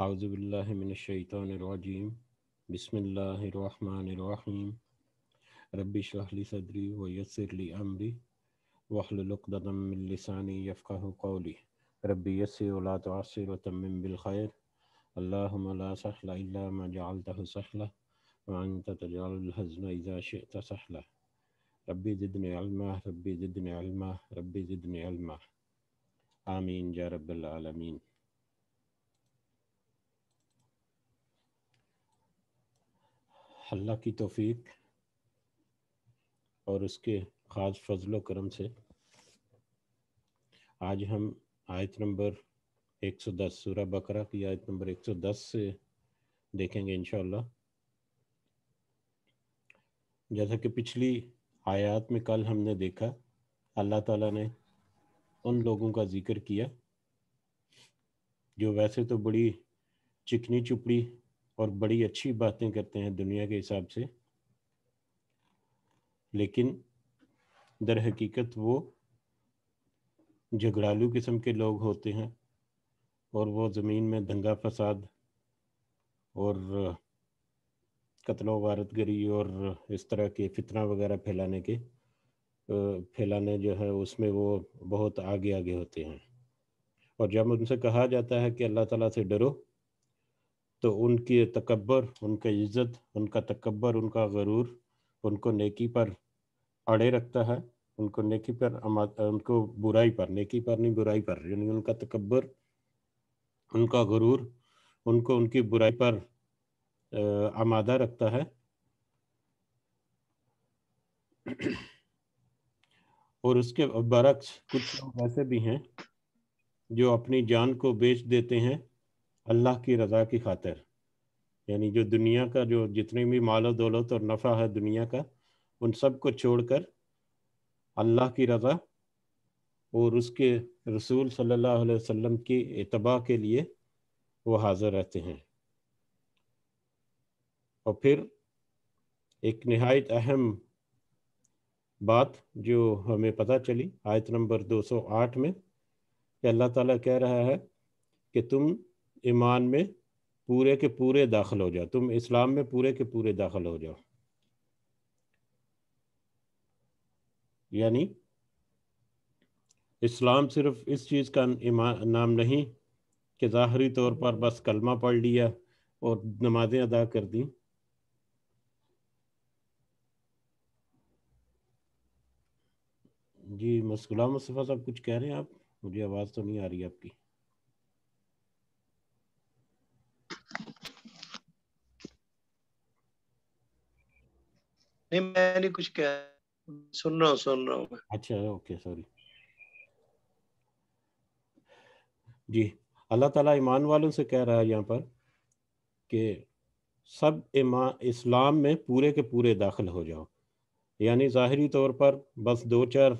أعوذ بالله من الشيطان الرجيم بسم الله الرحمن الرحيم ربي اشرح لي صدري ويسر لي أمري واحلل عقدة من لساني يفقه قولي ربي يسر ولا تعسر وتمم بالخير اللهم لا سهل إلا ما جعلته سهلا وأنت تجعل الهزم إذا شئت سهلا ربي زدني علما ربي زدني علما ربي زدني علما آمين يا رب العالمين अल्लाह की तोफीक और उसके ख़ास फजल करम से आज हम आयत नंबर 110 सूरह बकरा की आयत नंबर 110 से देखेंगे इनशा जैसा कि पिछली आयत में कल हमने देखा अल्लाह ताला ने उन लोगों का जिक्र किया जो वैसे तो बड़ी चिकनी चुपड़ी और बड़ी अच्छी बातें करते हैं दुनिया के हिसाब से लेकिन दर हकीकत वो झगड़ालू किस्म के लोग होते हैं और वो ज़मीन में दंगा फसाद और कत्लो वारत गरी और इस तरह के फितना वगैरह फैलाने के फैलाने जो है उसमें वो बहुत आगे आगे होते हैं और जब उनसे कहा जाता है कि अल्लाह ताला से डरो तो उनकी तकबर उनका इज़्ज़त उनका तकबर उनका गरूर उनको नेकी पर अड़े रखता है उनको नेकी पर उनको बुराई पर नेकी पर नहीं बुराई पर यानी उनका तकबर उनका गरूर उनको उनकी बुराई पर आमादा रखता है और उसके बरक्स कुछ लोग ऐसे भी हैं जो अपनी जान को बेच देते हैं अल्लाह की रज़ा की खातिर यानी जो दुनिया का जो जितने भी मालो दौलत और नफ़ा है दुनिया का उन सब को छोड़कर अल्लाह की रज़ा और उसके रसूल सल्लल्लाहु अलैहि वसल्लम की इतबा के लिए वो हाज़िर रहते हैं और फिर एक नहायत अहम बात जो हमें पता चली आयत नंबर 208 में कि अल्लाह ताला कह रहा है कि तुम ईमान में पूरे के पूरे दाखिल हो जाओ तुम इस्लाम में पूरे के पूरे दाखिल हो जाओ यानी इस्लाम सिर्फ इस चीज़ का नाम नहीं कि ज़ाहरी तौर पर बस कलमा पढ़ लिया और नमाज़ें अदा कर दी जी मुस्कुला मुस्तफ़ा साहब कुछ कह रहे हैं आप मुझे आवाज़ तो नहीं आ रही आपकी नहीं मैं नहीं कुछ कह सुन रहा हूँ सुन रहा हूँ अच्छा ओके सॉरी जी अल्लाह ताला ईमान वालों से कह रहा है यहाँ पर कि सब इमा इस्लाम में पूरे के पूरे दाखिल हो जाओ यानी ज़ाहरी तौर पर बस दो चार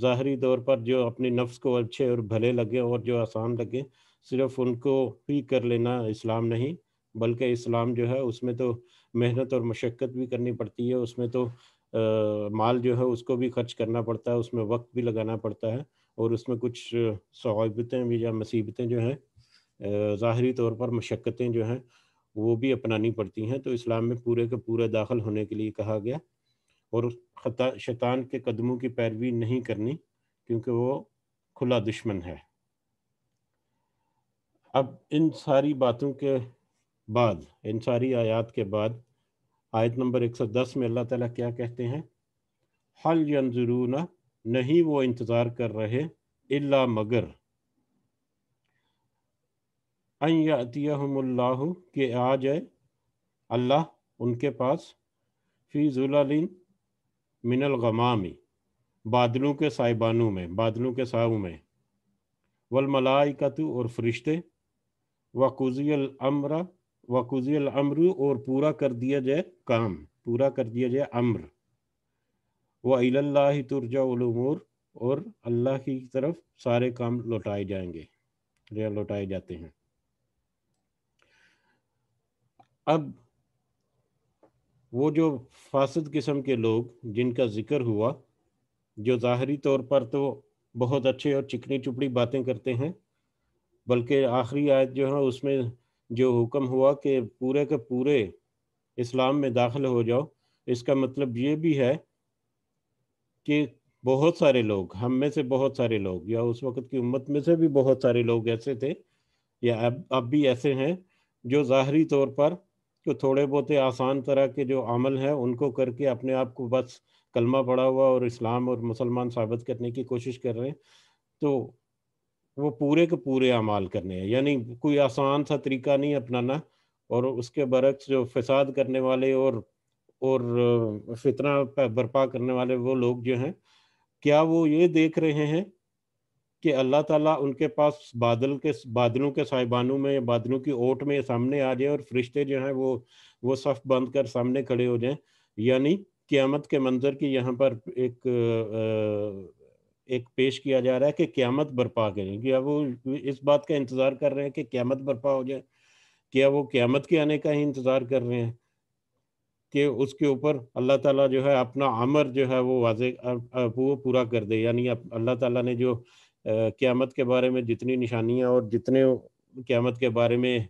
ज़ाहरी तौर पर जो अपने नफ्स को अच्छे और भले लगे और जो आसान लगे सिर्फ उनको ही कर लेना इस्लाम नहीं बल्कि इस्लाम जो है उसमें तो मेहनत और मशक्क़त भी करनी पड़ती है उसमें तो आ, माल जो है उसको भी खर्च करना पड़ता है उसमें वक्त भी लगाना पड़ता है और उसमें कुछ सहाबतें भी या मुसीबतें जो हैं ज़ाहरी तौर पर मशक्क़तें जो हैं वो भी अपनानी पड़ती हैं तो इस्लाम में पूरे के पूरे दाखिल होने के लिए कहा गया और शैतान के कदमों की पैरवी नहीं करनी क्योंकि वो खुला दुश्मन है अब इन सारी बातों के बाद इन सारी आयात के बाद आयत नंबर 110 में अल्लाह ताला क्या कहते हैं हल यंजरून नहीं वो इंतज़ार कर रहे इल्ला मगर अनयातियाहमुल्लाह के आ जाए अल्लाह उनके पास फ़ी जुलालिन मिनल गमामी बादलों के साइबानों में बादलों के साव में वलमलाइकतु और फरिश्ते व अमरा वकुजिल अम्र और पूरा कर दिया जाए काम पूरा कर दिया जाए अम्र व तुरजाउलूमूर और अल्लाह की तरफ सारे काम लौटाए जाएंगे लौटाए जाते हैं अब वो जो फासद किस्म के लोग जिनका जिक्र हुआ जो ज़ाहरी तौर पर तो बहुत अच्छे और चिकनी चुपड़ी बातें करते हैं बल्कि आखिरी आयत जो है उसमें जो हुक्म हुआ कि पूरे के पूरे इस्लाम में दाखिल हो जाओ इसका मतलब ये भी है कि बहुत सारे लोग हम में से बहुत सारे लोग या उस वक्त की उम्मत में से भी बहुत सारे लोग ऐसे थे या अब अब भी ऐसे हैं जो ज़ाहरी तौर पर जो थोड़े बहुत आसान तरह के जो अमल हैं उनको करके अपने आप को बस कलमा पड़ा हुआ और इस्लाम और मुसलमान साबित करने की कोशिश कर रहे हैं तो वो पूरे के पूरे अमाल करने हैं यानी कोई आसान सा तरीका नहीं अपनाना और उसके बरक्स जो फसाद करने वाले और और फितना बर्पा करने वाले वो लोग जो हैं क्या वो ये देख रहे हैं कि अल्लाह ताला उनके पास बादल के बादलों के साहिबानों में बादलों की ओट में सामने आ जाए और फरिश्ते जो हैं वो वो सफ़ बंद कर सामने खड़े हो जाएं यानी क्यामत के मंजर की यहाँ पर एक एक पेश किया जा रहा है कि क्यामत बर्पा करेंगे अब वो इस बात का इंतज़ार कर रहे हैं कि क्यामत बर्पा हो जाए क्या वो क्यामत के आने का ही इंतज़ार कर रहे हैं कि उसके ऊपर अल्लाह ताला जो है अपना अमर जो है वो वाजे वो पूरा कर दे यानी अल्लाह ताला ने जो क्यामत के बारे में जितनी निशानियाँ और जितने क्यामत के बारे में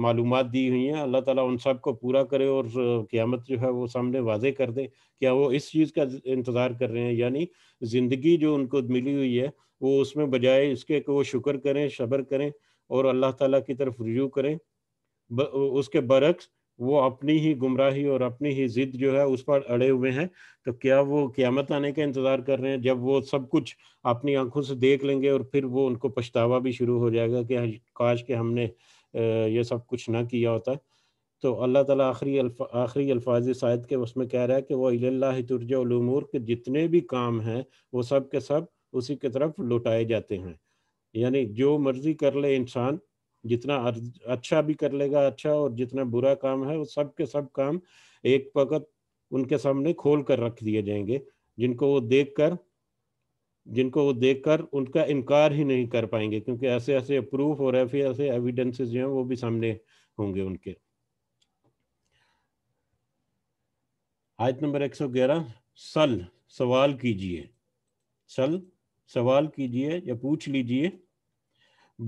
मालूम दी हुई हैं अल्लाह ताला उन सब को पूरा करे और क़्यामत जो है वो सामने वाजे कर दे क्या वो इस चीज़ का इंतज़ार कर रहे हैं यानी ज़िंदगी जो उनको मिली हुई है वो उसमें बजाय इसके कि वो शुक्र करें शबर करें और अल्लाह ताला की तरफ रजू करें ब, उसके बरक्स वो अपनी ही गुमराही और अपनी ही जिद जो है उस पर अड़े हुए हैं तो क्या वो क़्यामत आने का इंतज़ार कर रहे हैं जब वो सब कुछ अपनी आंखों से देख लेंगे और फिर वो उनको पछतावा भी शुरू हो जाएगा कि हाँ, काश के हमने ये सब कुछ ना किया होता तो अल्लाह ताला आखिरी आखिरी अल्फाज शायद के उसमें कह रहा है कि वह इल्लातुरजलूमूर के जितने भी काम हैं वो सब के सब उसी की तरफ लुटाए जाते हैं यानी जो मर्जी कर ले इंसान जितना अच्छा भी कर लेगा अच्छा और जितना बुरा काम है वो सब के सब काम एक वक्त उनके सामने खोल कर रख दिए जाएंगे जिनको वो देख कर जिनको वो देखकर उनका इनकार ही नहीं कर पाएंगे क्योंकि ऐसे ऐसे प्रूफ और ऐसे ऐसे एविडेंसेस जो हैं वो भी सामने होंगे उनके आयत नंबर 111 सल सवाल कीजिए सल सवाल कीजिए या पूछ लीजिए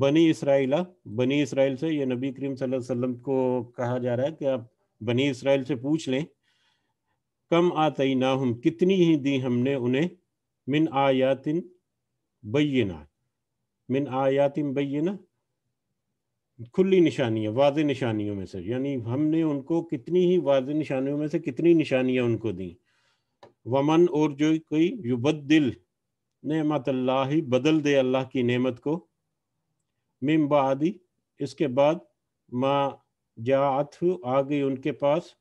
बनी इसराइला बनी इसराइल से ये नबी करीम सल्लल्लाहु अलैहि वसल्लम को कहा जा रहा है कि आप बनी इसराइल से पूछ लें कम ही ना हम कितनी ही दी हमने उन्हें मिन आयातिन बैना मिन आयातिन बैना खुली निशानियाँ वाज निशानियों में से यानी हमने उनको कितनी ही वाज निशानियों में से कितनी निशानियाँ उनको दी वमन और जो कोई युबद्दिल नमत अल्लाह बदल दे अल्लाह की नेमत को मिम आदि इसके बाद माँ जा आ गई उनके पास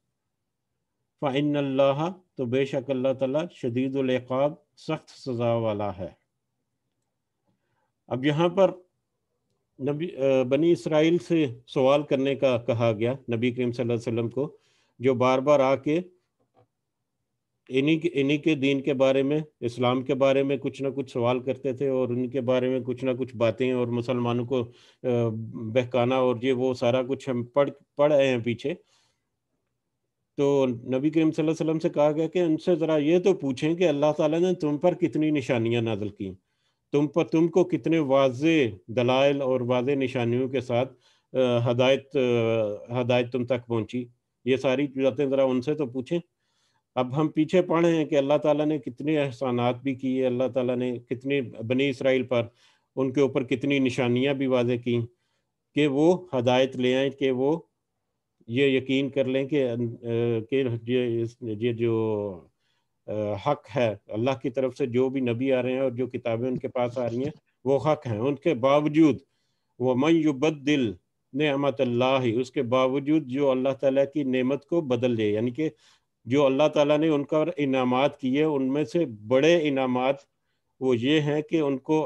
फ़ाइन अल्लाह तो बेशक अल्लाह ताला शदीदुल्क़ाब सख्त सज़ा वाला है अब यहाँ पर नबी बनी इसराइल से सवाल करने का कहा गया नबी करीम सल्लल्लाहु अलैहि वसल्लम को जो बार बार आके इन्हीं के इन्हीं के दीन के बारे में इस्लाम के बारे में कुछ ना कुछ सवाल करते थे और उनके बारे में कुछ ना कुछ बातें और मुसलमानों को बहकाना और ये वो सारा कुछ हम पढ़ पढ़ आए हैं पीछे तो नबी करीम वसल्लम से कहा गया कि उनसे ज़रा ये तो पूछें कि अल्लाह ताला ने तुम पर कितनी निशानियाँ नाजल की तुम पर तुमको कितने वाज दलाइल और वाज निशानियों के साथ हदायत हदायत तुम तक पहुँची ये सारी बातें ज़रा उनसे तो पूछें अब हम पीछे पड़े हैं कि अल्लाह ताला ने कितने एहसानात भी किए अल्लाह ताला ने कितने बनी इसराइल पर उनके ऊपर कितनी निशानियाँ भी वाज की कि वो हदायत ले आए कि वो ये यकीन कर लें कि अं, के ये ये जो हक है अल्लाह की तरफ से जो भी नबी आ रहे हैं और जो किताबें उनके पास आ रही हैं वो हक हैं उनके बावजूद वो मन दिल नमत अल्लाह उसके बावजूद जो अल्लाह ताला की नेमत को बदल दे यानी कि जो अल्लाह ताला ने उनका इनामात किए उनमें से बड़े इनाम वो ये हैं कि उनको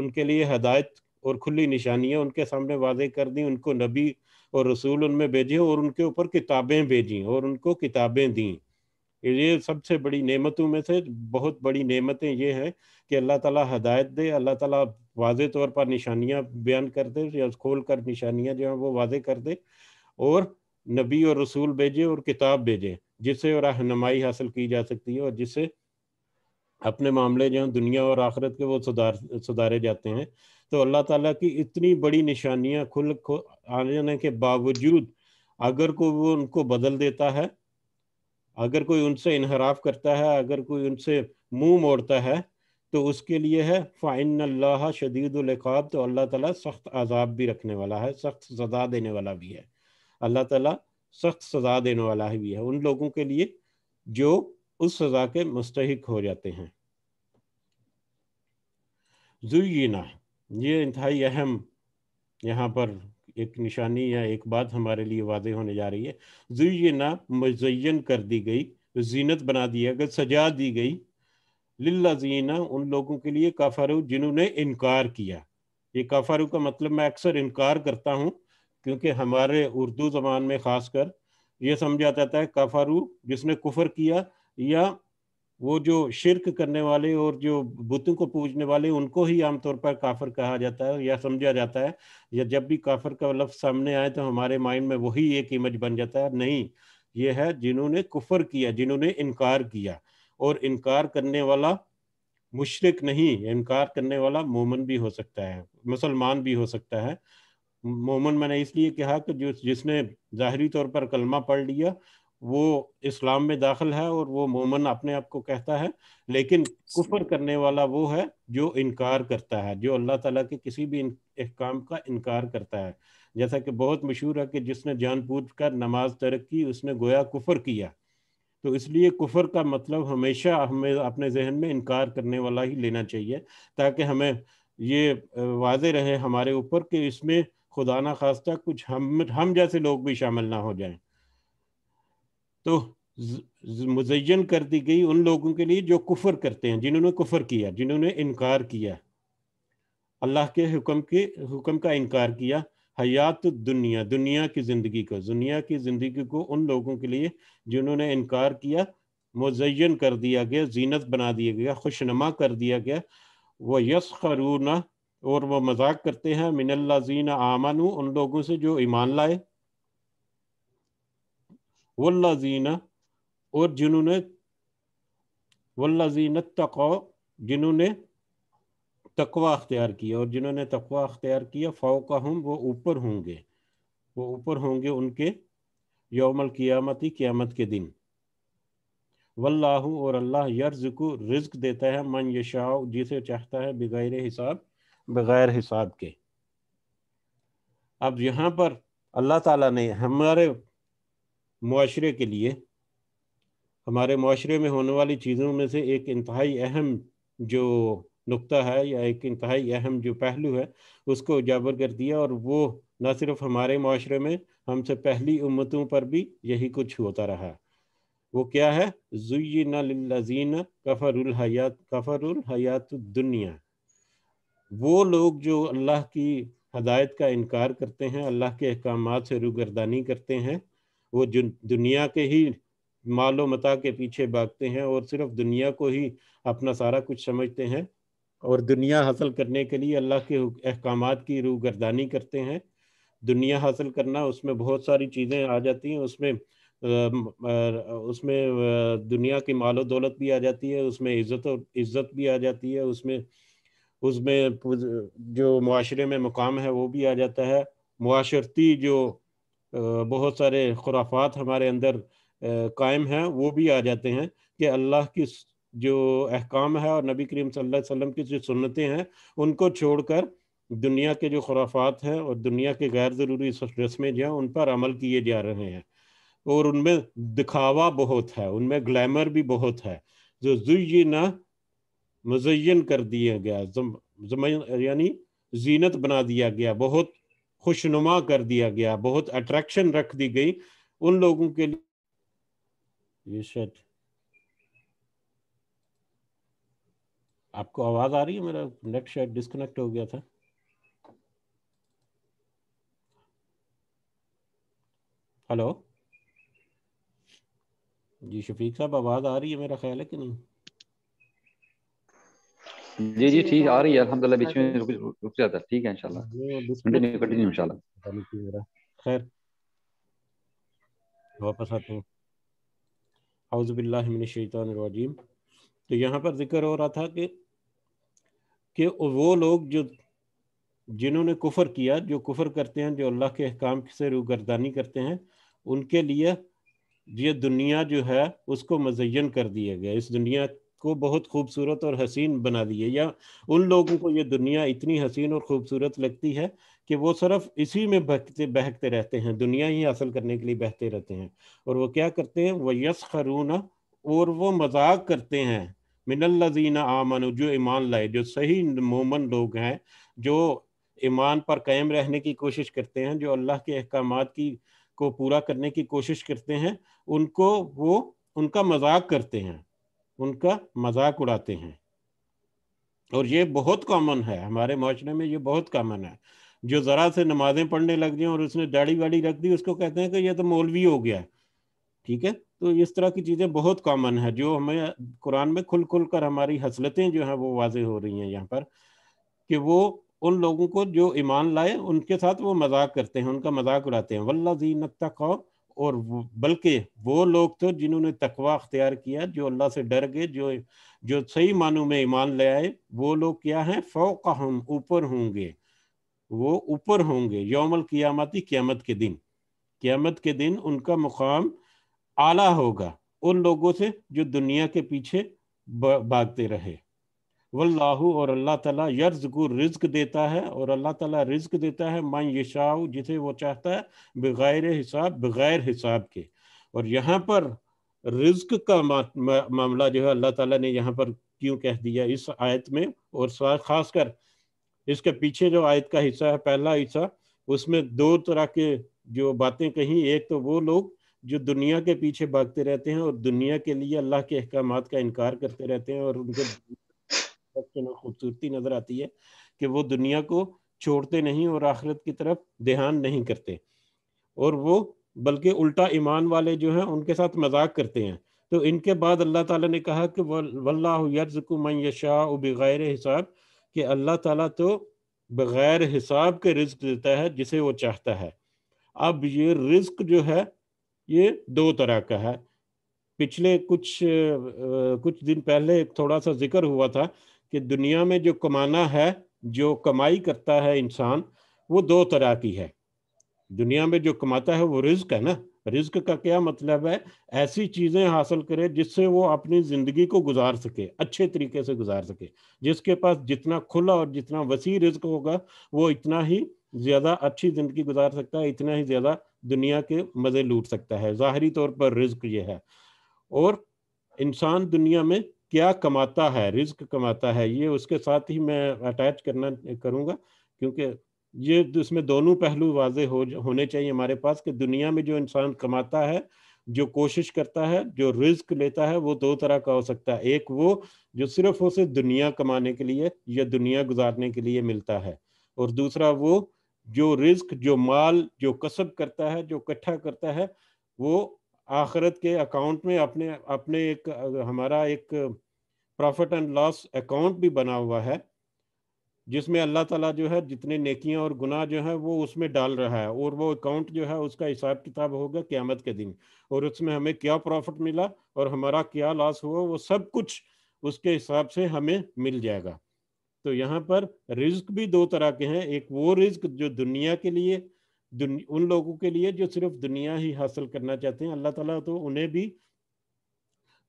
उनके लिए हदायत और खुली निशानियाँ उनके सामने वाजे कर दी उनको नबी और रसूल उनमें भेजे और उनके ऊपर किताबें भेजी और उनको किताबें दी ये सबसे बड़ी नेमतों में से बहुत बड़ी नेमतें ये हैं कि अल्लाह ताला हदायत दे अल्लाह ताला वाज तौर पर निशानियाँ बयान कर दे या खोल कर निशानियाँ जो हैं वो वाजे कर दे और नबी और रसूल भेजे और किताब भेजे जिससे रहनुमाई हासिल की जा सकती है और जिससे अपने मामले जो हैं दुनिया और आखरत के वो सुधार सुधारे जाते हैं तो अल्लाह ताला की इतनी बड़ी निशानियां खुल आ जाने के बावजूद अगर कोई वो उनको बदल देता है अगर कोई उनसे इनहराफ करता है अगर कोई उनसे मुंह मोड़ता है तो उसके लिए है फ़ाइन अल्लाह शदीदुल्क़ाब तो अल्लाह ताला सख्त आज़ाब भी रखने वाला है सख्त सज़ा देने वाला भी है अल्लाह ताला सख्त सज़ा देने वाला ही भी है उन लोगों के लिए जो उस सज़ा के मुस्तक हो जाते हैं जुना ये इंतहाई अहम यहाँ पर एक निशानी या एक बात हमारे लिए वादे होने जा रही है जुयना मुजयन कर दी गई जीनत बना दिया गया सजा दी गई लिल्ला जीना उन लोगों के लिए काफारू जिन्होंने इनकार किया ये काफारू का मतलब मैं अक्सर इनकार करता हूँ क्योंकि हमारे उर्दू जबान में खासकर ये समझा जाता है काफारू जिसने कुफर किया या वो जो शिरक करने वाले और जो बुतों को पूजने वाले उनको ही आमतौर पर काफर कहा जाता है या समझा जाता है या जब भी काफर का लफ्ज सामने आए तो हमारे माइंड में वही एक इमेज बन जाता है नहीं ये है जिन्होंने कुफर किया जिन्होंने इनकार किया और इनकार करने वाला मुशरक नहीं इनकार करने वाला मोमन भी हो सकता है मुसलमान भी हो सकता है मोमन मैंने इसलिए कहा कि जो जिसने ज़ाहरी तौर पर कलमा पढ़ लिया वो इस्लाम में दाखिल है और वो मोमन अपने आप को कहता है लेकिन कुफर करने वाला वो है जो इनकार करता है जो अल्लाह ताला के किसी भी अहकाम का इनकार करता है जैसा कि बहुत मशहूर है कि जिसने जानबूझ कर नमाज तरक की उसने गोया कुफर किया तो इसलिए कुफर का मतलब हमेशा हमें अपने जहन में इनकार करने वाला ही लेना चाहिए ताकि हमें ये वाजे रहे हमारे ऊपर कि इसमें खुदा ना खास्ता कुछ हम हम जैसे लोग भी शामिल ना हो जाएं तो मुजयन कर दी गई उन लोगों के लिए जो कुफर करते हैं जिन्होंने कुफर किया जिन्होंने इनकार किया अल्लाह के हुक्म के हुक्म का इनकार किया हयात दुनिया दुनिया की ज़िंदगी को दुनिया की ज़िंदगी को उन लोगों के लिए जिन्होंने इनकार किया मुजयन कर दिया गया जीनत बना दिया गया खुशनुमा कर दिया गया वह यस खरूना और वह मजाक करते हैं जीना आमन उन लोगों से जो ईमान लाए वल्लाजीना और जिन्होंने वल्लाजीन तको जिन्होंने तकवा अख्तियार किया और जिन्होंने तकवा अख्तियार किया फ़ौका हम वो ऊपर होंगे वो ऊपर होंगे उनके यौमल क़ियामत ही क़ियामत के दिन वल्लाहु और अल्लाह यर्ज़कु रिज्क देता है मन यशाओ जिसे चाहता है बगैर हिसाब बगैर हिसाब के अब यहाँ पर अल्लाह ताला ने हमारे माशरे के लिए हमारे माशरे में होने वाली चीज़ों में से एक इंतहाई अहम जो नुकता है या एक इंतहाई अहम जो पहलू है उसको उजागर कर दिया और वो न सिर्फ हमारे माशरे में हमसे पहली उम्मतों पर भी यही कुछ होता रहा वो क्या है जुयनाजीन कफरुल हयात हयात दुनिया वो लोग जो अल्लाह की हदायत का इनकार करते हैं अल्लाह के अहकाम से रुगर्दानी करते हैं वो दुनिया के ही मालो मता के पीछे भागते हैं और सिर्फ दुनिया को ही अपना सारा कुछ समझते हैं और दुनिया हासिल करने के लिए अल्लाह के अहकाम की रूगरदानी करते हैं दुनिया हासिल करना उसमें बहुत सारी चीज़ें आ जाती हैं उसमें उसमें दुनिया की मालो दौलत भी आ जाती है उसमें इज्जत और इज्जत भी आ जाती है उसमें उसमें जो माशरे में मुकाम है वो भी आ जाता है माशरती जो बहुत सारे खुराफात हमारे अंदर कायम हैं वो भी आ जाते हैं कि अल्लाह की जो अहकाम है और नबी करीम सल्लल्लाहु अलैहि वसल्लम की जो सुन्नतें हैं उनको छोड़कर दुनिया के जो खुराफात हैं और दुनिया के गैर ज़रूरी रस्में जो हैं उन पर अमल किए जा रहे हैं और उनमें दिखावा बहुत है उनमें ग्लैमर भी बहुत है जो जुयना मुजयन कर दिया गया जम, जम, यानी जीनत बना दिया गया बहुत खुशनुमा कर दिया गया बहुत अट्रैक्शन रख दी गई उन लोगों के लिए ये शर्ट आपको आवाज आ रही है मेरा नेट शायद डिस्कनेक्ट हो गया था हेलो जी शफीक साहब आवाज आ रही है मेरा ख्याल है कि नहीं जी जी ठीक आ रही है अल्हम्दुलिल्लाह बीच में रुक रुक जाता है ठीक है इंशाल्लाह कंटिन्यू कंटिन्यू इंशाल्लाह खैर वापस आते हैं औजु रजीम तो यहाँ पर जिक्र हो रहा था कि कि वो लोग जो जिन्होंने कुफर किया जो कुफर करते हैं जो अल्लाह के अहकाम से रूगर्दानी करते हैं उनके लिए ये दुनिया जो है उसको मजयन कर दिया गया इस दुनिया को बहुत खूबसूरत और हसीन बना दिए या उन लोगों को ये दुनिया इतनी हसीन और खूबसूरत लगती है कि वो सिर्फ इसी में बहते बहकते रहते हैं दुनिया ही हासिल करने के लिए बहते रहते हैं और वो क्या करते हैं वह यस खरूना और वो मजाक करते हैं मिनल्लजीना आमन जो ईमान लाए जो सही मोमन लोग हैं जो ईमान पर कायम रहने की कोशिश करते हैं जो अल्लाह के अहकाम की को पूरा करने की कोशिश करते हैं उनको वो उनका मजाक करते हैं उनका मजाक उड़ाते हैं और ये बहुत कॉमन है हमारे माशरे में ये बहुत कॉमन है जो ज़रा से नमाजें पढ़ने लग जाए और उसने दाढ़ी वाड़ी रख दी उसको कहते हैं कि यह तो मौलवी हो गया ठीक है तो इस तरह की चीज़ें बहुत कॉमन है जो हमें कुरान में खुल खुल कर हमारी हसलतें जो हैं वो वाज हो रही हैं यहाँ पर कि वो उन लोगों को जो ईमान लाए उनके साथ वो मजाक करते हैं उनका मजाक उड़ाते हैं वल्ला जी नक्ता खौ और बल्कि वो लोग तो जिन्होंने तकवा अख्तियार किया जो अल्लाह से डर गए जो जो सही मानों में ईमान ले आए वो लोग क्या हैं फोक हम ऊपर होंगे वो ऊपर होंगे यौमल क़ियामती क़ियामत के दिन क़ियामत के दिन उनका मुकाम आला होगा उन लोगों से जो दुनिया के पीछे भागते रहे वल्लाहु और अल्लाह ताला यर्ज को रिज्क देता है और अल्लाह ताला रिज्क देता है माँ यशाऊ जिसे वो चाहता है बग़ैर हिसाब बग़ैर हिसाब के और यहाँ पर रिज्क का मामला जो है अल्लाह ताला ने यहाँ पर क्यों कह दिया इस आयत में और ख़ासकर इसके पीछे जो आयत का हिस्सा है पहला हिस्सा उसमें दो तरह के जो बातें कहीं एक तो वो लोग जो दुनिया के पीछे भागते रहते हैं और दुनिया के लिए अल्लाह के अहकाम का इनकार करते रहते हैं और उनके में खूबसूरती नजर आती है कि वो दुनिया को छोड़ते नहीं और आखिरत की तरफ ध्यान नहीं करते और वो बल्कि उल्टा ईमान वाले जो हैं उनके साथ मजाक करते हैं तो इनके बाद अल्लाह ताला ने कहा कि वल्लाकुमन यशाह हिसाब कि अल्लाह ताला तो बग़ैर हिसाब के रिज्क देता है जिसे वो चाहता है अब ये रिज्क जो है ये दो तरह का है पिछले कुछ कुछ दिन पहले थोड़ा सा जिक्र हुआ था कि दुनिया में जो कमाना है जो कमाई करता है इंसान वो दो तरह की है दुनिया में जो कमाता है वो रिज्क है ना रिज्क का क्या मतलब है ऐसी चीज़ें हासिल करे जिससे वो अपनी ज़िंदगी को गुजार सके अच्छे तरीके से गुजार सके जिसके पास जितना खुला और जितना वसी रिज्क होगा वो इतना ही ज़्यादा अच्छी ज़िंदगी गुजार सकता है इतना ही ज़्यादा दुनिया के मज़े लूट सकता है ज़ाहरी तौर पर रिज्क ये है और इंसान दुनिया में क्या कमाता है रिस्क कमाता है ये उसके साथ ही मैं अटैच करना करूँगा क्योंकि ये इसमें दोनों पहलू वाजे हो होने चाहिए हमारे पास कि दुनिया में जो इंसान कमाता है जो कोशिश करता है जो रिस्क लेता है वो दो तरह का हो सकता है एक वो जो सिर्फ उसे दुनिया कमाने के लिए या दुनिया गुजारने के लिए मिलता है और दूसरा वो जो रिस्क जो माल जो कसब करता है जो इकट्ठा करता है वो आखरत के अकाउंट में अपने अपने एक हमारा एक प्रॉफिट एंड लॉस अकाउंट भी बना हुआ है जिसमें अल्लाह ताला जो है जितने नेकियां और गुनाह जो है वो उसमें डाल रहा है और वो अकाउंट जो है उसका हिसाब किताब होगा क़्यामत के दिन और उसमें हमें क्या प्रॉफिट मिला और हमारा क्या लॉस हुआ वो सब कुछ उसके हिसाब से हमें मिल जाएगा तो यहाँ पर रिस्क भी दो तरह के हैं एक वो रिस्क जो दुनिया के लिए उन लोगों के लिए जो सिर्फ दुनिया ही हासिल करना चाहते हैं अल्लाह ताला तो उन्हें भी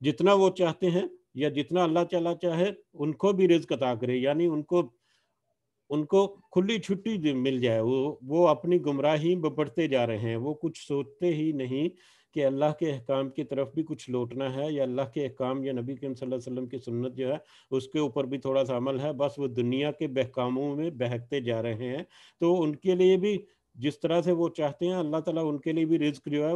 जितना वो चाहते हैं या जितना अल्लाह ताला चाहे उनको भी रिज्क अता करे यानी उनको उनको खुली छुट्टी मिल जाए वो वो अपनी गुमराही में बढ़ते जा रहे हैं वो कुछ सोचते ही नहीं कि अल्लाह के अहकाम की तरफ भी कुछ लौटना है या अल्लाह के अहकाम या नबी करीम सल्लल्लाहु अलैहि वसल्लम की सुन्नत जो है उसके ऊपर भी थोड़ा सा अमल है बस वो दुनिया के बहकामों में बहकते जा रहे हैं तो उनके लिए भी जिस तरह से वो चाहते हैं अल्लाह ताला उनके लिए भी रिज्क जो है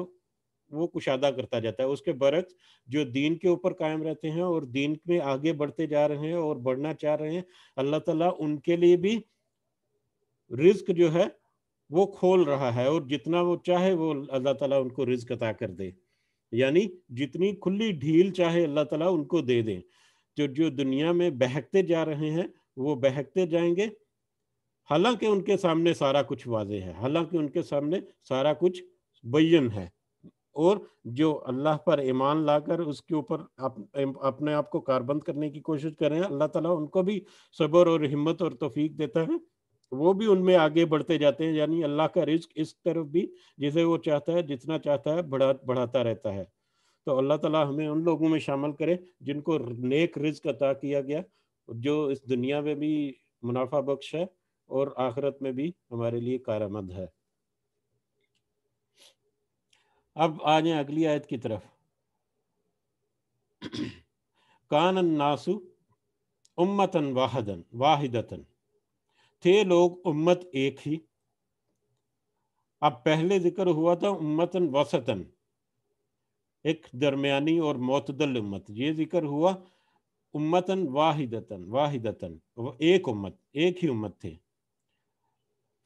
वो कुशादा करता जाता है उसके बरक्स जो दीन के ऊपर कायम रहते हैं और दीन में आगे बढ़ते जा रहे हैं और बढ़ना चाह रहे हैं अल्लाह ताला उनके लिए भी रिस्क जो है वो खोल रहा है और जितना वो चाहे वो अल्लाह ताला उनको रिस्क अता कर दे यानी जितनी खुली ढील चाहे अल्लाह ताला उनको दे दे जो तो जो दुनिया में बहकते जा रहे हैं वो बहकते जाएंगे हालांकि उनके सामने सारा कुछ वाजे है हालांकि उनके सामने सारा कुछ बयन है और जो अल्लाह पर ईमान लाकर उसके ऊपर आप, अपने आप को कारबंद करने की कोशिश कर रहे हैं अल्लाह ताला उनको भी सब्र और हिम्मत और तोफीक देता है वो भी उनमें आगे बढ़ते जाते हैं यानी अल्लाह का रिस्क इस तरफ भी जिसे वो चाहता है जितना चाहता है बढ़ा बढ़ाता रहता है तो अल्लाह ताला हमें उन लोगों में शामिल करे जिनको नेक रिस्क अता किया गया जो इस दुनिया में भी मुनाफा बख्श है और आखिरत में भी हमारे लिए कारमंद है अब आ जाए अगली आयत की तरफ कान नासु उम्मतन वाहदन वाहिदतन थे लोग उम्मत एक ही अब पहले जिक्र हुआ था उम्मतन वसतन एक दरमियानी और मतदल उम्मत ये जिक्र हुआ उम्मतन वाहिदतन वाहिदतन एक उम्मत एक ही उम्मत थे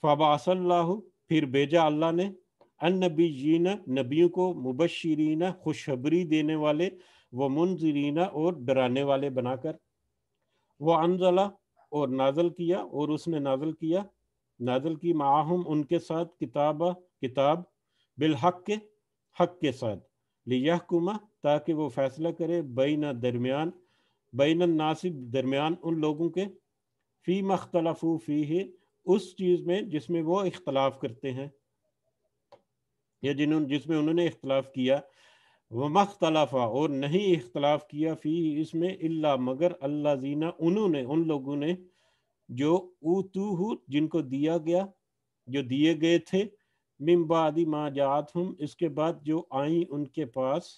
फ़बासल्लाह फिर भेजा अल्लाह ने अन नबी जीना नबियों को मुबशरीना खुशखबरी देने वाले व मुनजरीना और डराने वाले बनाकर वह अनजला और नाजल किया और उसने नाजल किया नाजल की माहम उनके साथ किताब किताब बिलहक के हक के साथ लियाकुमा ताकि वो फैसला करे बैन दरमियान बैन नासिब दरमियान उन लोगों के फ़ी मख्तलफू फ़ी है उस चीज़ में जिसमें वो इख्तलाफ करते हैं या जिन्होंने जिसमें उन्होंने इख्तलाफ किया व मख्तलाफा और नहीं इख्तलाफ किया फ़ी इसमें इल्ला मगर अल्ला जीना उन्होंने उन लोगों ने जो ऊतूह जिनको दिया गया जो दिए गए थे मिम्बादी माँ जात हम इसके बाद जो आई उनके पास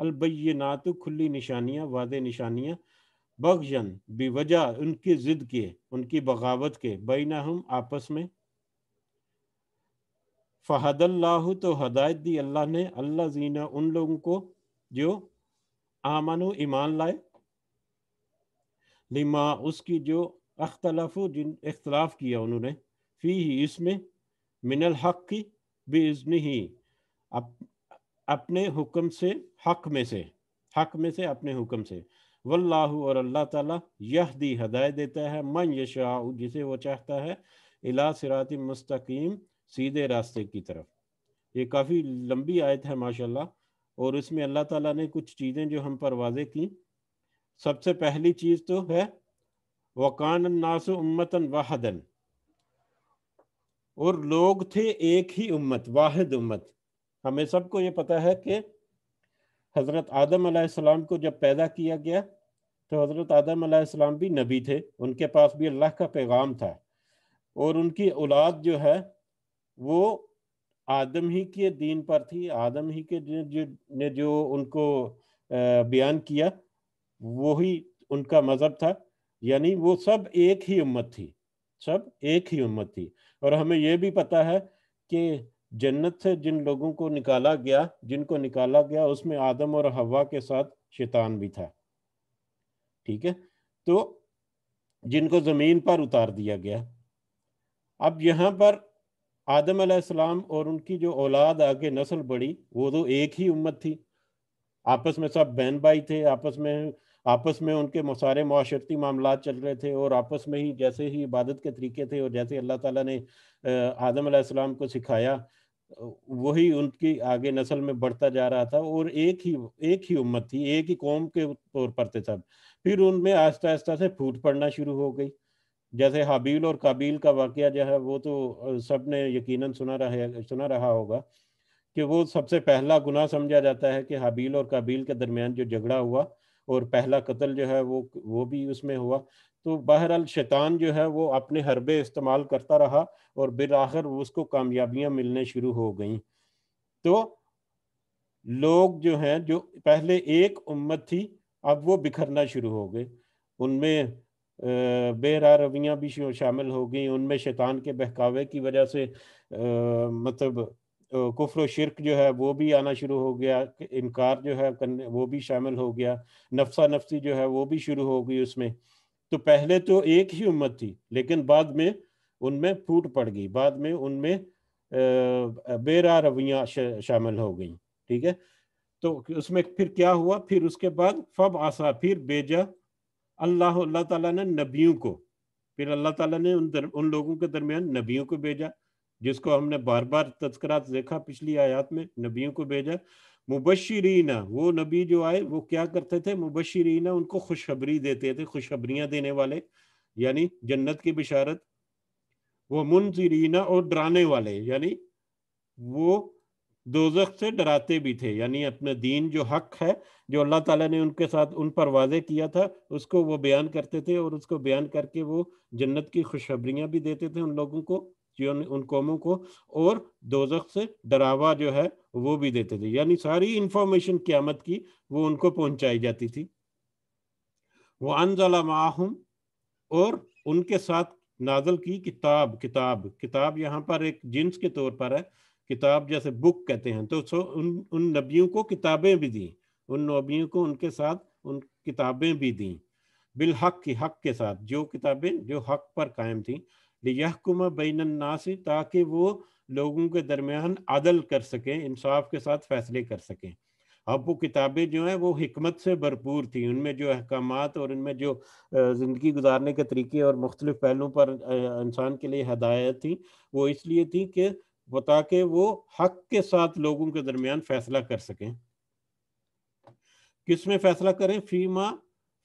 अलबैनात खुली निशानियाँ वादे निशानियाँ बगजन बेवजह उनकी जिद के उनकी बगावत के बैना हम आपस में फ़हदल्लाह तो हदायत दी अल्लाह ने अल्लाह जीना उन लोगों को जो आमनो ईमान लाए लिमा उसकी जो अख्तलाफ जिन इख्तलाफ किया उन्होंने फ़ी ही इसमें मिनल हक़ की बेजन ही अप, अपने हुक्म से हक़ में से हक़ में से अपने हुक्म से वल्लाह और अल्लाह ताला यह दी हदायत देता है मन यशा जिसे वो चाहता है इला सिरात मुस्तकीम सीधे रास्ते की तरफ ये काफ़ी लंबी आयत है माशाल्लाह और इसमें अल्लाह ताला ने कुछ चीज़ें जो हम पर वाजे की सबसे पहली चीज़ तो है वकान नास उम्मतन वाहदन और लोग थे एक ही उम्मत वाहिद उम्मत हमें सबको ये पता है कि हज़रत आदम आलाम को जब पैदा किया गया तो हज़रत आदम आलाम भी नबी थे उनके पास भी अल्लाह का पैगाम था और उनकी औलाद जो है वो आदम ही के दीन पर थी आदम ही के जो ने जो उनको बयान किया वही उनका मज़हब था यानी वो सब एक ही उम्मत थी सब एक ही उम्मत थी और हमें यह भी पता है कि जन्नत से जिन लोगों को निकाला गया जिनको निकाला गया उसमें आदम और हवा के साथ शैतान भी था ठीक है तो जिनको ज़मीन पर उतार दिया गया अब यहाँ पर आदम आसमाम और उनकी जो औलाद आगे नस्ल बढ़ी वो तो एक ही उम्मत थी आपस में सब बहन भाई थे आपस में आपस में उनके सारे माशरती मामला चल रहे थे और आपस में ही जैसे ही इबादत के तरीके थे और जैसे अल्लाह ताला ने आदम आसमाम को सिखाया वही उनकी आगे नस्ल में बढ़ता जा रहा था और एक ही एक ही उम्मत थी एक ही कौम के तौर पर थे सब फिर उनमें आस्ता आस्ता से फूट पड़ना शुरू हो गई जैसे हाबील और काबिल का वाक्य जो है वो तो सब ने यकीन सुना रहे सुना रहा होगा कि वो सबसे पहला गुनाह समझा जाता है कि हाबील और काबिल के दरमियान जो झगड़ा हुआ और पहला कत्ल जो है वो वो भी उसमें हुआ तो बहरहाल शैतान जो है वो अपने हरबे इस्तेमाल करता रहा और बिर आखिर उसको कामयाबियां मिलने शुरू हो गई तो लोग जो हैं जो पहले एक उम्मत थी अब वो बिखरना शुरू हो गए उनमें बेरा रवियाँ भी शामिल हो गई उनमें शैतान के बहकावे की वजह से आ, मतलब कुफर शिरक जो है वो भी आना शुरू हो गया इनकार जो है वो भी शामिल हो गया नफसा नफसी जो है वो भी शुरू हो गई उसमें तो पहले तो एक ही उम्मत थी लेकिन बाद में उनमें फूट पड़ गई बाद में उनमें बेरा रवियाँ शामिल हो गई ठीक है तो उसमें फिर क्या हुआ फिर उसके बाद फब आसा फिर भेजा अल्लाह अल्लाह ताला ने नबियों को फिर अल्लाह ताला ने उन दर, उन लोगों के दरमियान नबियों को भेजा जिसको हमने बार बार तस्करा देखा पिछली आयात में नबियों को भेजा मुबशरीना वो नबी जो आए वो क्या करते थे मुबशरीना उनको खुशखबरी देते थे खुशखबरियां देने वाले यानी जन्नत की बिशारत वो मुनजरीना और डराने वाले यानी वो दोजख से डराते भी थे यानी अपना दीन जो हक है जो अल्लाह ताला ने उनके साथ उन पर वाजे किया था उसको वो बयान करते थे और उसको बयान करके वो जन्नत की खुशखबरियां भी देते थे उन लोगों को जो उन कौमों को और दोजख से डरावा जो है वो भी देते थे यानी सारी इंफॉर्मेशन क्यामत की वो उनको पहुंचाई जाती थी वो अनजला माहूम और उनके साथ नाजल की किताब किताब किताब यहाँ पर एक जिन्स के तौर पर है किताब जैसे बुक कहते हैं तो सो उन उन नबियों को किताबें भी दी उन नबियों को उनके साथ उन किताबें भी दी बिलहक की हक के साथ जो किताबें जो हक पर कायम थी लियाकुम बैनन्नासी ताकि वो लोगों के दरमियान अदल कर सकें इंसाफ के साथ फैसले कर सकें अब वो किताबें जो हैं वो हमत से भरपूर थी उनमें जो अहकाम और उनमें जो ज़िंदगी गुजारने के तरीके और मुख्तलिफ पहलुओं पर इंसान के लिए हदायत थी वो इसलिए थी कि वो ताकि वो हक के साथ लोगों के दरमियान फैसला कर सकें किस में फैसला करें फीमा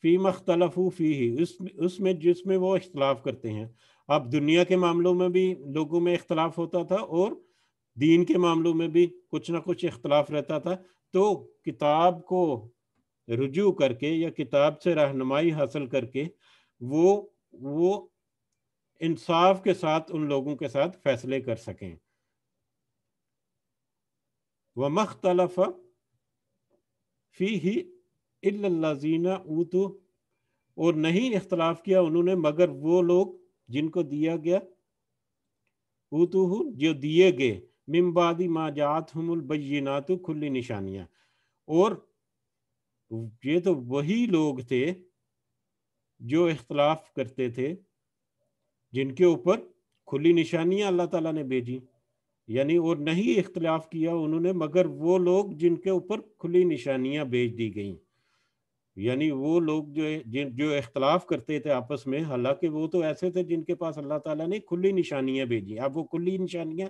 फीमा अख्तलफ फ़ी ही उसमें जिसमें वो इख्तलाफ करते हैं अब दुनिया के मामलों में भी लोगों में इख्तलाफ होता था और दीन के मामलों में भी कुछ ना कुछ इख्तलाफ रहता था तो किताब को रुजू करके या किताब से रहनुमाई हासिल करके वो वो इंसाफ के साथ उन लोगों के साथ फैसले कर सकें व मख्तलफ फ़ी ही इल्लाजीना ऊतु और नहीं इख्तलाफ किया उन्होंने मगर वो लोग जिनको दिया गया उतुहु जो दिए गए मिमबादी माजात हमुल बजीनातु खुली निशानियां और ये तो वही लोग थे जो इख्तलाफ करते थे जिनके ऊपर खुली निशानियां अल्लाह ताला ने भेजी यानी और नहीं इख्तलाफ किया उन्होंने मगर वो लोग जिनके ऊपर खुली निशानियां भेज दी गईं यानी वो लोग जो जिन जो इख्तलाफ करते थे आपस में हालांकि वो तो ऐसे थे जिनके पास अल्लाह ताला ने खुली निशानियां भेजी अब वो खुली निशानियां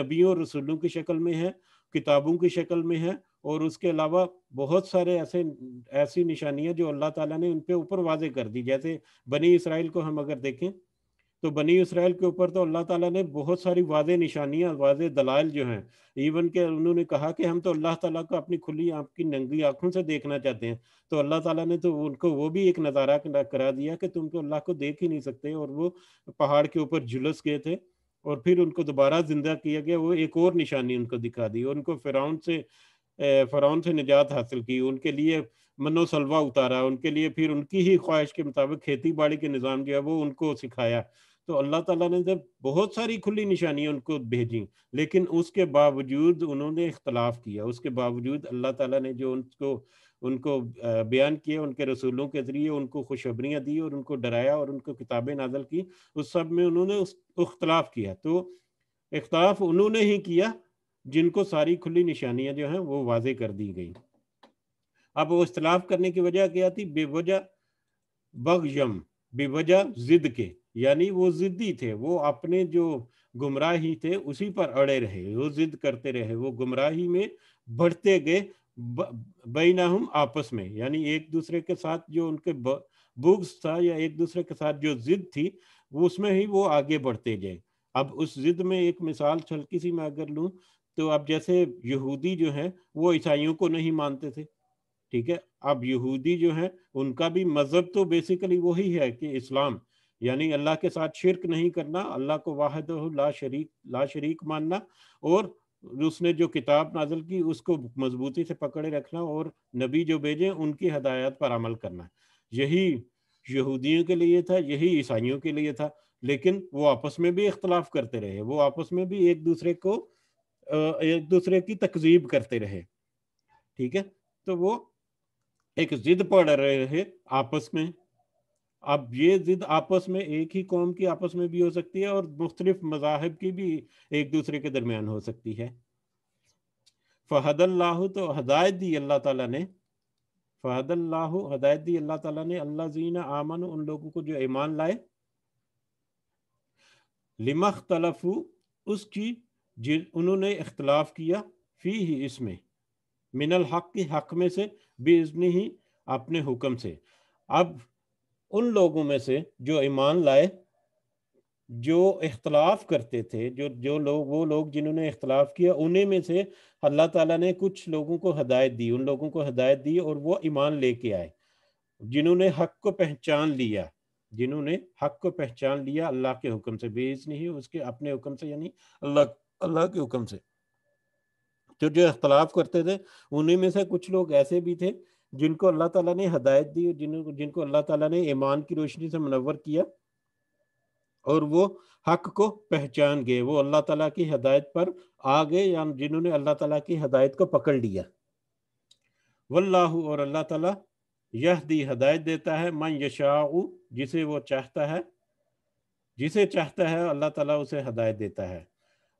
नबियों और रसूलों की शक्ल में है किताबों की शक्ल में है और उसके अलावा बहुत सारे ऐसे ऐसी निशानियां जो अल्लाह ताला ने उन पे ऊपर वाजे कर दी जैसे बनी इसराइल को हम अगर देखें तो बनी इसराइल के ऊपर तो अल्लाह ताला ने बहुत सारी वाज निशानियाँ वाज दलाल जो हैं इवन के उन्होंने कहा कि हम तो अल्लाह ताला को अपनी खुली आपकी नंगी आंखों से देखना चाहते हैं तो अल्लाह ताला ने तो उनको वो भी एक नज़ारा करा दिया कि तुम तो अल्लाह को देख ही नहीं सकते और वो पहाड़ के ऊपर झुलस गए थे और फिर उनको दोबारा जिंदा किया गया वो एक और निशानी उनको दिखा दी उनको फिराउन से फ़राउन से निजात हासिल की उनके लिए मनोसलवा उतारा उनके लिए फिर उनकी ही ख्वाहिश के मुताबिक खेती बाड़ी के निज़ाम जो है वो उनको सिखाया तो अल्लाह ताला ने जब बहुत सारी खुली निशानियां उनको भेजी लेकिन उसके बावजूद उन्होंने इख्तलाफ किया उसके बावजूद अल्लाह ताला ने जो उनको उनको बयान किया उनके रसूलों के ज़रिए उनको खुशबरियाँ दी और उनको डराया और उनको किताबें नाजल की उस सब में उन्होंने उस इख्तलाफ किया तो इख्तलाफ उन्होंने ही किया जिनको सारी खुली निशानियाँ जो हैं वो वाजे कर दी गई अब वो इख्तलाफ करने की वजह क्या थी बेवजह बगजम बेवजह जिद के यानी वो जिद्दी थे वो अपने जो गुमराही थे उसी पर अड़े रहे वो जिद करते रहे वो गुमराही में बढ़ते गए हम आपस में यानी एक दूसरे के साथ जो उनके बुग्स था या एक दूसरे के साथ जो जिद थी वो उसमें ही वो आगे बढ़ते गए अब उस जिद में एक मिसाल छलकी सी मैं अगर लूँ तो अब जैसे यहूदी जो है वो ईसाइयों को नहीं मानते थे ठीक है अब यहूदी जो है उनका भी मज़हब तो बेसिकली वही है कि इस्लाम यानी अल्लाह के साथ शिरक नहीं करना अल्लाह को वाहद ला शरीक ला शरीक मानना और उसने जो किताब नाजल की उसको मजबूती से पकड़े रखना और नबी जो भेजे उनकी हदायत पर अमल करना यही यहूदियों के लिए था यही ईसाइयों के लिए था लेकिन वो आपस में भी इख्तलाफ करते रहे वो आपस में भी एक दूसरे को एक दूसरे की तकजीब करते रहे ठीक है तो वो एक जिद पड़ रहे हैं आपस में अब ये जिद आपस में एक ही कौम की आपस में भी हो सकती है और मुख्तलिफ मजाहब की भी एक दूसरे के दरमियान हो सकती है अल्लाह तो हदायत दी अल्लाह तला ने अल्लाह हदायत दी अल्लाह तला ने अल्लाह जीना आमन उन लोगों को जो ईमान लाए लिमख तलफु उसकी उन्होंने इख्तलाफ किया फ़ी ही इसमें मिनल हक के हक में से बेजनी ही अपने हुक्म से अब उन लोगों में से जो ईमान लाए जो इख्तलाफ करते थे जो जो लोग वो लोग जिन्होंने इख्तलाफ किया उन्हीं में से अल्लाह ताला ने कुछ लोगों को हदायत दी उन लोगों को हदायत दी और वो ईमान लेके आए जिन्होंने हक को पहचान लिया जिन्होंने हक को पहचान लिया अल्लाह के हुक्म से बेज नहीं उसके अपने हुक्म से यानी अल्लाह अल्लाह के हुक्म से तो जो इख्तलाफ करते थे उन्हीं में से कुछ लोग ऐसे भी थे जिनको अल्लाह ताला ने हदायत दी और जिनको जिनको अल्लाह ताला ने ईमान की रोशनी से मनवर किया और वो हक को पहचान गए वो अल्लाह ताला की हदायत पर आ गए या जिन्होंने अल्लाह ताला की हदायत को पकड़ लिया वल्लाहु और अल्लाह ताला यह दी हदायत देता है मन यशाऊ जिसे वो चाहता है जिसे चाहता है अल्लाह ताला उसे हदायत देता है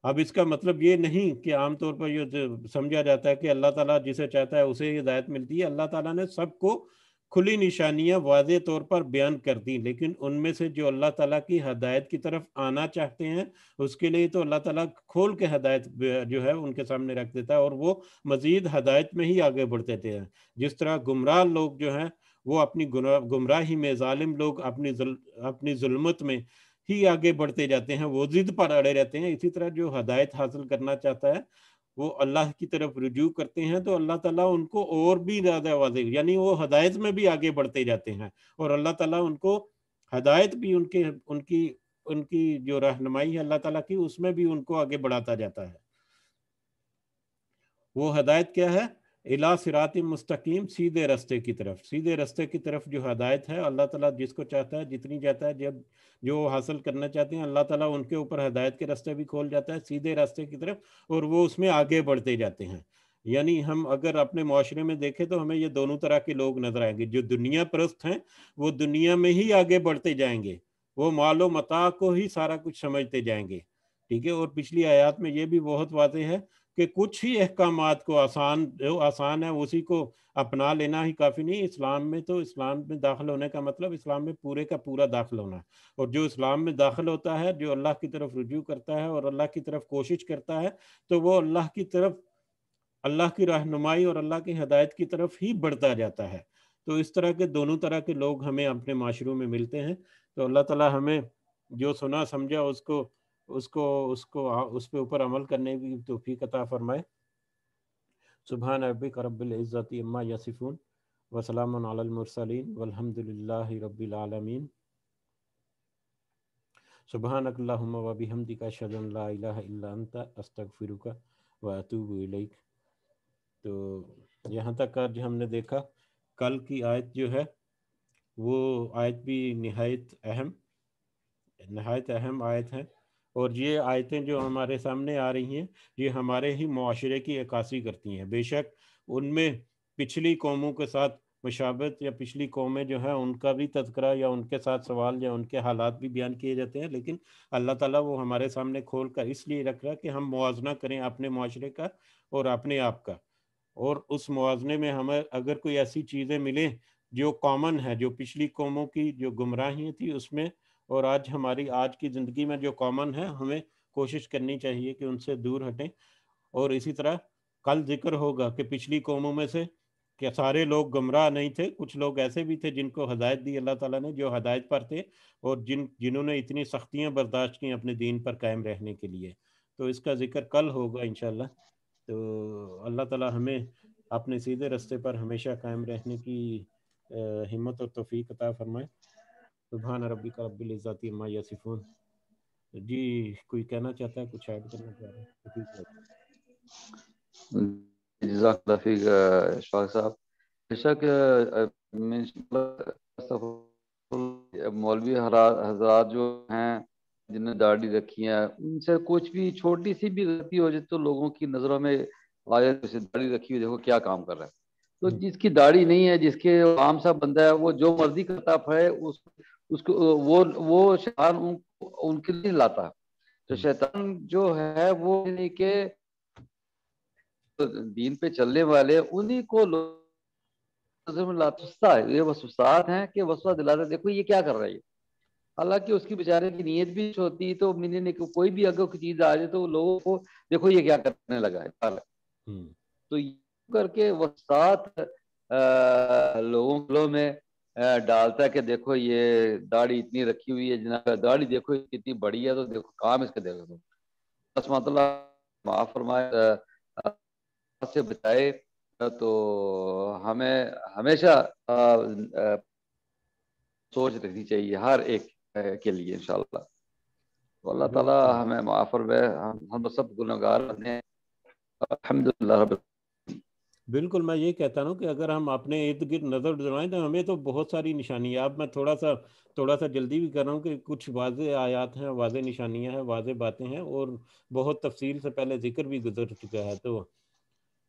अब इसका मतलब ये नहीं कि आमतौर पर ये समझा जाता है कि अल्लाह ताला जिसे चाहता है उसे हिदायत मिलती है अल्लाह ताला ने सबको खुली निशानियां वाज तौर पर बयान कर दी लेकिन उनमें से जो अल्लाह ताला की हदायत की तरफ आना चाहते हैं उसके लिए तो अल्लाह ताला खोल के हदायत जो है उनके सामने रख देता है और वो मज़ीद हदायत में ही आगे बढ़ देते हैं जिस तरह गुमराह लोग जो हैं वो अपनी गुमराही में ालिम लोग अपनी जुल, अपनी जुल्मत में ही आगे बढ़ते जाते हैं वो जिद पर अड़े रहते हैं इसी तरह जो हदायत हासिल करना चाहता है वो अल्लाह की तरफ रुजू करते हैं तो अल्लाह ताला उनको और भी ज़्यादा वाजे यानी वो हदायत में भी आगे बढ़ते जाते हैं और अल्लाह ताला उनको हदायत भी उनके उनकी उनकी जो रहनुमाई है अल्लाह ताला की उसमें भी उनको आगे बढ़ाता जाता है वो हदायत क्या है इला सिरात मुस्तकीम सीधे रास्ते की तरफ सीधे रास्ते की तरफ जो हदायत है अल्लाह ताला जिसको चाहता है जितनी चाहता है जब जो हासिल करना चाहते हैं अल्लाह ताला उनके ऊपर हदायत के रास्ते भी खोल जाता है सीधे रास्ते की तरफ और वो उसमें आगे बढ़ते जाते हैं यानी हम अगर अपने माशरे में देखें तो हमें ये दोनों तरह के लोग नजर आएंगे जो दुनिया परस्त हैं वो दुनिया में ही आगे बढ़ते जाएंगे वो मालो मता को ही सारा कुछ समझते जाएंगे ठीक है और पिछली आयात में ये भी बहुत वादे है कि कुछ ही अहकाम को आसान जो आसान है उसी को अपना लेना ही काफ़ी नहीं इस्लाम में तो इस्लाम में दाखिल होने का मतलब इस्लाम में पूरे का पूरा दाखिल होना है और जो इस्लाम में दाखिल होता है जो अल्लाह की तरफ रुजू करता है और अल्लाह की तरफ कोशिश करता है तो वो अल्लाह की तरफ अल्लाह की रहनुमाई और अल्लाह की हदायत की तरफ ही बढ़ता जाता है तो इस तरह के दोनों तरह के लोग हमें अपने माशरों में मिलते हैं तो अल्लाह ताली हमें जो सुना समझा उसको उसको उसको उस पर ऊपर अमल करने की तोफ़ी अता फरमाए सुबह रबिक रब्ज़त अम्मा यसिफ़ून वसलामसलिन वलहमदिल्ला रबालमीन सुबहान वबिहमदिका शदनता अस्तफ़िरुका वातूब तो यहाँ तक आज हमने देखा कल की आयत जो है वो आयत भी नहायत अहम नहायत अहम आयत है और ये आयतें जो हमारे सामने आ रही हैं ये हमारे ही माशरे की अक्सी करती हैं बेशक उनमें पिछली कौमों के साथ मशाबत या पिछली कौमें जो हैं उनका भी तस्करा या उनके साथ सवाल या उनके हालात भी बयान किए जाते हैं लेकिन अल्लाह ताला वो हमारे सामने खोल कर इसलिए रख रहा है कि हम मुआजना करें अपने माशरे का और अपने आप का और उस मुआजने में हमें अगर कोई ऐसी चीज़ें मिलें जो कॉमन है जो पिछली कौमों की जो गुमराहियाँ थी उसमें और आज हमारी आज की ज़िंदगी में जो कॉमन है हमें कोशिश करनी चाहिए कि उनसे दूर हटें और इसी तरह कल जिक्र होगा कि पिछली कौमों में से कि सारे लोग गमराह नहीं थे कुछ लोग ऐसे भी थे जिनको हदायत दी अल्लाह ताला ने जो हदायत पर थे और जिन जिन्होंने इतनी सख्तियां बर्दाश्त की अपने दीन पर कायम रहने के लिए तो इसका जिक्र कल होगा इन तो अल्लाह ताला हमें अपने सीधे रास्ते पर हमेशा कायम रहने की हिम्मत और तोफ़ी अता फरमाए सुबहान रबी का रबिल इज़ाती अम्मा यासिफून जी कोई कहना चाहता है कुछ ऐड करना चाह रहे हैं जजाकफी साहब बेशक मौलवी हजरात जो हैं जिन्हें दाढ़ी रखी है उनसे कुछ भी छोटी सी भी गलती हो जाए तो लोगों की नज़रों में आया जैसे दाढ़ी रखी हुई देखो क्या काम कर रहा है तो हम्म। जिसकी दाढ़ी नहीं है जिसके आम सा बंदा है वो जो मर्जी करता है उस उसको वो वो शैतान उन, उनके लिए लाता तो हम्म। शैतान जो है वो के दीन पे चलने वाले उन्हीं को लाता ये वसुसात हैं कि वसुसा दिलाते देखो ये क्या कर रहा है हालांकि उसकी बेचारे की नीयत भी होती तो मैंने कोई भी अगर कोई चीज आ जाए तो लोगों को देखो ये क्या करने लगा है हम्म। तो ये करके वसात लोगों में डालता है कि देखो ये दाढ़ी इतनी रखी हुई है जनाब दाढ़ी देखो कितनी बड़ी है तो देखो काम इसके देखो तुम माफ से बचाए तो हमें हमेशा सोच रखनी चाहिए हर एक के लिए इंशाल्लाह तो अल्लाह ताला हमें माफ हम हम तो सब गुनागार हैं अल्हम्दुलिल्लाह बिल्कुल मैं ये कहता हूँ कि अगर हम अपने इर्द गिर्द नज़र दौड़ाएं तो हमें तो बहुत सारी निशानियाँ अब मैं थोड़ा सा थोड़ा सा जल्दी भी कर रहा हूँ कि कुछ वाज आयात हैं वाज निशानियाँ हैं वाज बातें हैं और बहुत तफसील से पहले जिक्र भी गुजर चुका है तो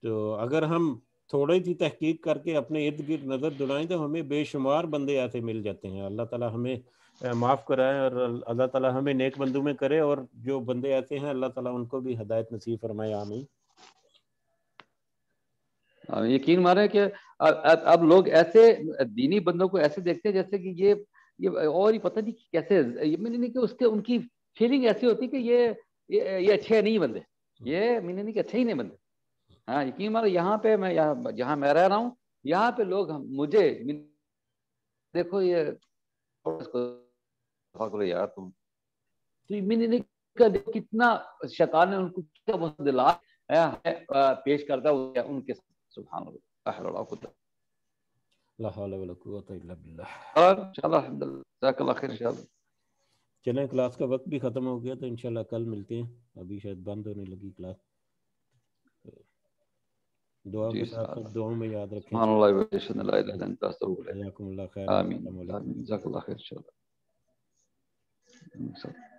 तो अगर हम थोड़ी सी तहकीक करके अपने इर्द गिर्द नज़र दौड़ाएं तो हमें बेशुमार बंदे ऐसे मिल जाते हैं अल्लाह ताला हमें माफ़ कराए और अल्लाह ताला हमें नेक बंदू में करे और जो बंदे ऐसे हैं अल्लाह ताला उनको भी हदायत नसीब फरमाए आमीन यकीन मारे कि अब अब लोग ऐसे दीनी बंदों को ऐसे देखते हैं जैसे कि ये ये और ही पता नहीं कैसे ये मैंने नहीं कि उसके उनकी फीलिंग ऐसी होती कि ये ये, ये अच्छे नहीं बंदे ये मैंने नहीं कि अच्छे ही नहीं बंदे हाँ यकीन मारे यहाँ पे मैं यहाँ जहाँ मैं रह रहा हूँ यहाँ पे लोग मुझे देखो ये यार तुम तो मैंने का कितना शैतान ने उनको क्या पेश करता है उनके साथ سبحان الله لا حول ولا قوه لا حول ولا قوه الا بالله ان شاء الله الحمد لله جزاك الله خير ان شاء الله चलें क्लास का वक्त भी ख़त्म हो गया तो इंशाल्लाह कल मिलते हैं अभी शायद बंद होने लगी क्लास दुआ में सब दुआओं में याद रखें सुभान अल्लाह व बिस्मिल्लाह ला इलाहा इल्ला अंता अस्तगफिरुक व अतूबु इलैक आमीन आमीन जजाकल्लाह खैर इंशाल्लाह